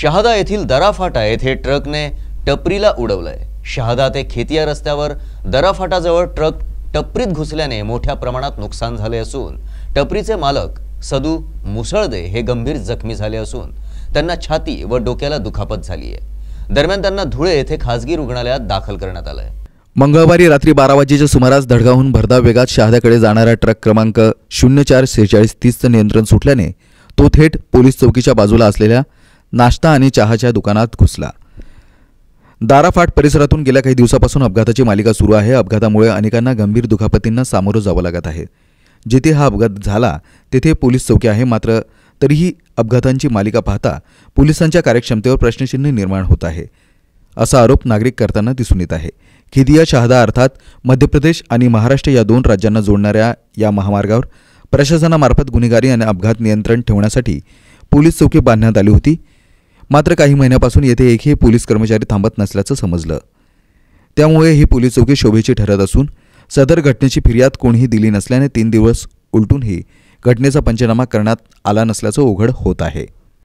शहादा येथील दराफाटा येथे ट्रकने टपरीला उडवलंय शहादा ते खेतिया रस्त्यावर दराफाटाजवळ ट्रक टपरीत घुसल्याने मोठ्या प्रमाणात नुकसान झाले असून टपरीचे मालक सदू मुसळदे हे गंभीर जखमी झाले असून त्यांना छाती व डोक्याला दुखापत झाली आहे दरम्यान त्यांना धुळे येथे खासगी रुग्णालयात दाखल करण्यात आलंय मंगळवारी रात्री बारा वाजेच्या सुमारास धडगावहून भरधाव वेगात शहाद्याकडे जाणारा ट्रक क्रमांक शून्य चार सेहेचाळीस तीसचं नियंत्रण सुटल्याने तो थेट पोलीस चौकीच्या बाजूला असलेल्या नाश्ता आणि चहाच्या दुकानात घुसला दाराफाट परिसरातून गेल्या काही दिवसापासून अपघाताची मालिका सुरू आहे अपघातामुळे अनेकांना गंभीर दुखापतींना सामोरं जावं लागत आहे जिथे हा अपघात झाला तेथे पोलीस चौकी आहे मात्र तरीही अपघातांची मालिका पाहता पोलिसांच्या कार्यक्षमतेवर प्रश्नचिन्ह निर्माण होत आहे असा आरोप नागरिक करताना दिसून येत आहे खिदिया शहादा अर्थात मध्य प्रदेश आणि महाराष्ट्र या दोन राज्यांना जोडणाऱ्या या महामार्गावर प्रशासनामार्फत गुन्हेगारी आणि अपघात नियंत्रण ठेवण्यासाठी पोलीस चौकी बांधण्यात आली होती मात्र काही महिन्यापासून येथे एकही पोलीस कर्मचारी थांबत नसल्याचं समजलं त्यामुळे ही पोलीस चौकी शोभेची ठरत असून सदर घटनेची फिर्याद कोणीही दिली नसल्याने तीन दिवस उलटूनही घटनेचा पंचनामा करण्यात आला नसल्याचं उघड होत आहे